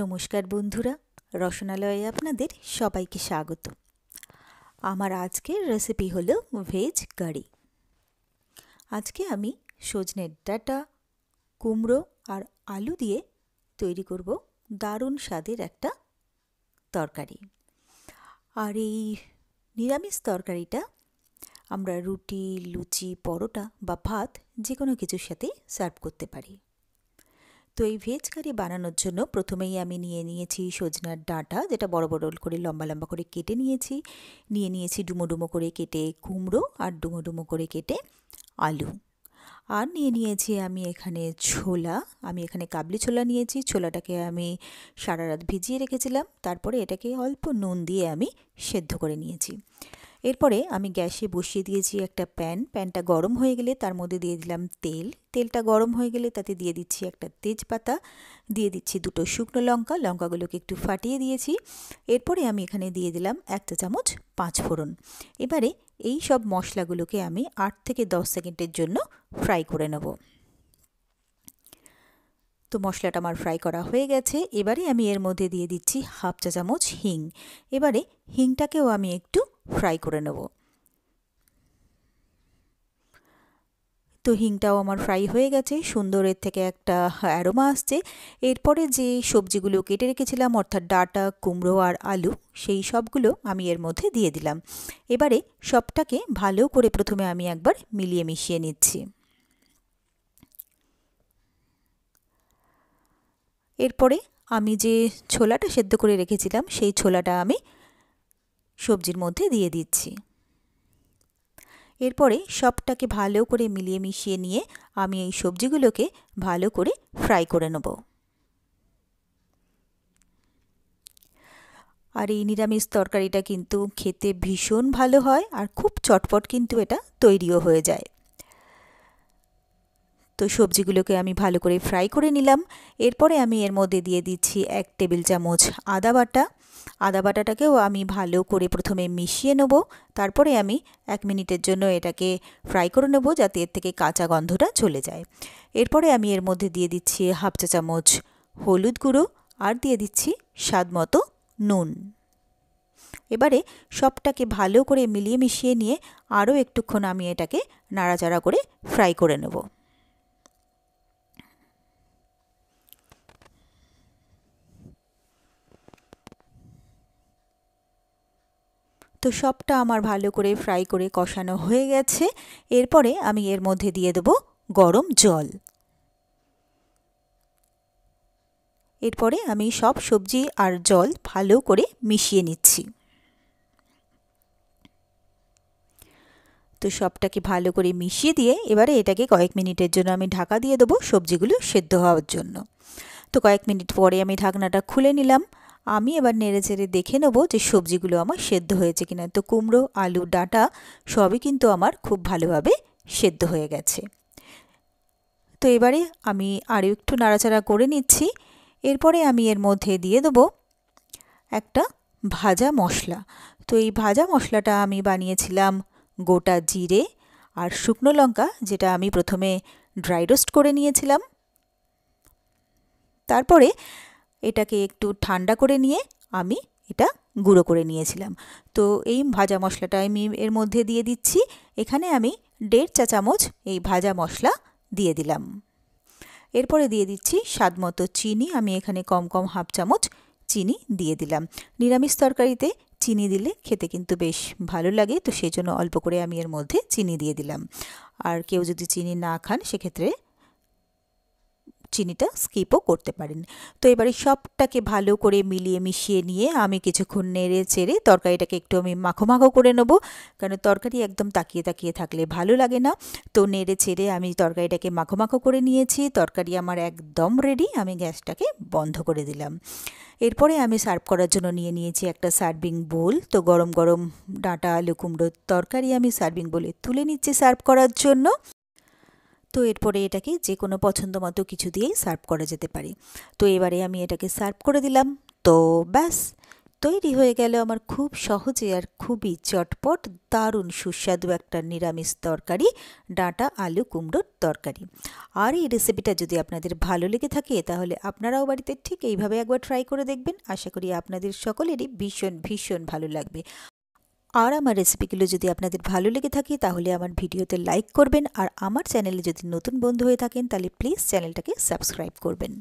নমস্কার বন্ধুরা রসনালয়ে আপনাদের সবাইকে স্বাগত আমার আজকের রেসিপি হলো ভেজ কারি আজকে আমি সজনের ডাটা কুমড়ো আর আলু দিয়ে তৈরি করব দারুণ স্বাদের একটা তরকারি আর এই নিরামিষ তরকারিটা আমরা রুটি লুচি পরোটা বা ভাত যে কোনো কিছুর সাথে সার্ভ করতে পারি তো এই ভেজ কারি বানানোর জন্য প্রথমেই আমি নিয়ে নিয়েছি সজনার ডাঁটা যেটা বড় বড় রোল করে লম্বা লম্বা করে কেটে নিয়েছি নিয়ে নিয়েছি ডুমো ডুমো করে কেটে কুমড়ো আর ডুমো ডুমো করে কেটে আলু আর নিয়ে নিয়েছি আমি এখানে ছোলা আমি এখানে কাবলি ছোলা নিয়েছি ছোলাটাকে আমি সারা রাত ভিজিয়ে রেখেছিলাম তারপরে এটাকে অল্প নুন দিয়ে আমি সেদ্ধ করে নিয়েছি এরপরে আমি গ্যাসে বসিয়ে দিয়েছি একটা প্যান প্যানটা গরম হয়ে গেলে তার মধ্যে দিয়ে দিলাম তেল তেলটা গরম হয়ে গেলে তাতে দিয়ে দিচ্ছি একটা তেজপাতা দিয়ে দিচ্ছি দুটো শুকনো লঙ্কা লঙ্কাগুলোকে একটু ফাটিয়ে দিয়েছি এরপরে আমি এখানে দিয়ে দিলাম একটা চামচ পাঁচ ফোড়ন এবারে এই সব মশলাগুলোকে আমি আট থেকে দশ সেকেন্ডের জন্য ফ্রাই করে নেব তো মশলাটা আমার ফ্রাই করা হয়ে গেছে এবারে আমি এর মধ্যে দিয়ে দিচ্ছি হাফ চা চামচ হিং এবারে হিংটাকেও আমি একটু ফ্রাই করে নেব তো হিংটাও আমার ফ্রাই হয়ে গেছে সুন্দর এর থেকে একটা অ্যারোমা আসছে এরপরে যে সবজিগুলো কেটে রেখেছিলাম অর্থাৎ ডাটা কুমড়ো আর আলু সেই সবগুলো আমি এর মধ্যে দিয়ে দিলাম এবারে সবটাকে ভালো করে প্রথমে আমি একবার মিলিয়ে মিশিয়ে নিচ্ছি এরপরে আমি যে ছোলাটা সেদ্ধ করে রেখেছিলাম সেই ছোলাটা আমি সবজির মধ্যে দিয়ে দিচ্ছি এরপরে সবটাকে ভালো করে মিলিয়ে মিশিয়ে নিয়ে আমি এই সবজিগুলোকে ভালো করে ফ্রাই করে নেব আর এই নিরামিষ তরকারিটা কিন্তু খেতে ভীষণ ভালো হয় আর খুব চটপট কিন্তু এটা তৈরিও হয়ে যায় তো সবজিগুলোকে আমি ভালো করে ফ্রাই করে নিলাম এরপরে আমি এর মধ্যে দিয়ে দিচ্ছি এক টেবিল চামচ আদা বাটা আদা বাটাটাকেও আমি ভালো করে প্রথমে মিশিয়ে নেব তারপরে আমি এক মিনিটের জন্য এটাকে ফ্রাই করে নেব যাতে এর থেকে কাঁচা গন্ধটা চলে যায় এরপরে আমি এর মধ্যে দিয়ে দিচ্ছি হাফ চা চামচ হলুদ গুঁড়ো আর দিয়ে দিচ্ছি স্বাদ মতো নুন এবারে সবটাকে ভালো করে মিলিয়ে মিশিয়ে নিয়ে আরও একটুক্ষণ আমি এটাকে নাড়াচাড়া করে ফ্রাই করে নেব তো সবটা আমার ভালো করে ফ্রাই করে কষানো হয়ে গেছে এরপরে আমি এর মধ্যে দিয়ে দেব গরম জল এরপরে আমি সব সবজি আর জল ভালো করে মিশিয়ে নিচ্ছি তো সবটাকে ভালো করে মিশিয়ে দিয়ে এবারে এটাকে কয়েক মিনিটের জন্য আমি ঢাকা দিয়ে দেবো সবজিগুলো সেদ্ধ হওয়ার জন্য তো কয়েক মিনিট পরে আমি ঢাকনাটা খুলে নিলাম আমি এবার নেড়ে চেড়ে দেখে নেবো যে সবজিগুলো আমার সেদ্ধ হয়েছে কিনা তো কুমড়ো আলু ডাঁটা সবই কিন্তু আমার খুব ভালোভাবে সেদ্ধ হয়ে গেছে তো এবারে আমি আরও একটু নাড়াচাড়া করে নিচ্ছি এরপরে আমি এর মধ্যে দিয়ে দেবো একটা ভাজা মশলা তো এই ভাজা মশলাটা আমি বানিয়েছিলাম গোটা জিরে আর শুকনো লঙ্কা যেটা আমি প্রথমে ড্রাই রোস্ট করে নিয়েছিলাম তারপরে এটাকে একটু ঠান্ডা করে নিয়ে আমি এটা গুঁড়ো করে নিয়েছিলাম তো এই ভাজা মশলাটা আমি এর মধ্যে দিয়ে দিচ্ছি এখানে আমি দেড় চা চামচ এই ভাজা মশলা দিয়ে দিলাম এরপরে দিয়ে দিচ্ছি স্বাদ মতো চিনি আমি এখানে কম কম হাফ চামচ চিনি দিয়ে দিলাম নিরামিষ তরকারিতে চিনি দিলে খেতে কিন্তু বেশ ভালো লাগে তো সেই জন্য অল্প করে আমি এর মধ্যে চিনি দিয়ে দিলাম আর কেউ যদি চিনি না খান সেক্ষেত্রে চিনিটা স্কিপও করতে পারেন তো এবারে সবটাকে ভালো করে মিলিয়ে মিশিয়ে নিয়ে আমি কিছুক্ষণ নেড়ে চেড়ে তরকারিটাকে একটু আমি মাখো মাখো করে নেব কারণ তরকারি একদম তাকিয়ে তাকিয়ে থাকলে ভালো লাগে না তো নেড়ে ছেড়ে আমি তরকারিটাকে মাখো মাখো করে নিয়েছি তরকারি আমার একদম রেডি আমি গ্যাসটাকে বন্ধ করে দিলাম এরপরে আমি সার্ভ করার জন্য নিয়ে নিয়েছি একটা সার্ভিং বোল তো গরম গরম ডাঁটা আলু কুমড়োর তরকারি আমি সার্ভিং বোলে তুলে নিচ্ছি সার্ভ করার জন্য তো এরপরে এটাকে যে কোনো পছন্দ মতো কিছু দিয়েই সার্ভ করা যেতে পারে তো এবারে আমি এটাকে সার্ভ করে দিলাম তো ব্যাস তৈরি হয়ে গেল আমার খুব সহজে আর খুবই চটপট দারুণ সুস্বাদু একটা নিরামিষ তরকারি ডাঁটা আলু কুমড়োর তরকারি আর এই রেসিপিটা যদি আপনাদের ভালো লেগে থাকে তাহলে আপনারাও বাড়িতে ঠিক এইভাবে একবার ট্রাই করে দেখবেন আশা করি আপনাদের সকলেরই ভীষণ ভীষণ ভালো লাগবে আর আমার রেসিপিগুলো যদি আপনাদের ভালো লেগে থাকে তাহলে আমার ভিডিওতে লাইক করবেন আর আমার চ্যানেলে যদি নতুন বন্ধু হয়ে থাকেন তাহলে প্লিজ চ্যানেলটাকে সাবস্ক্রাইব করবেন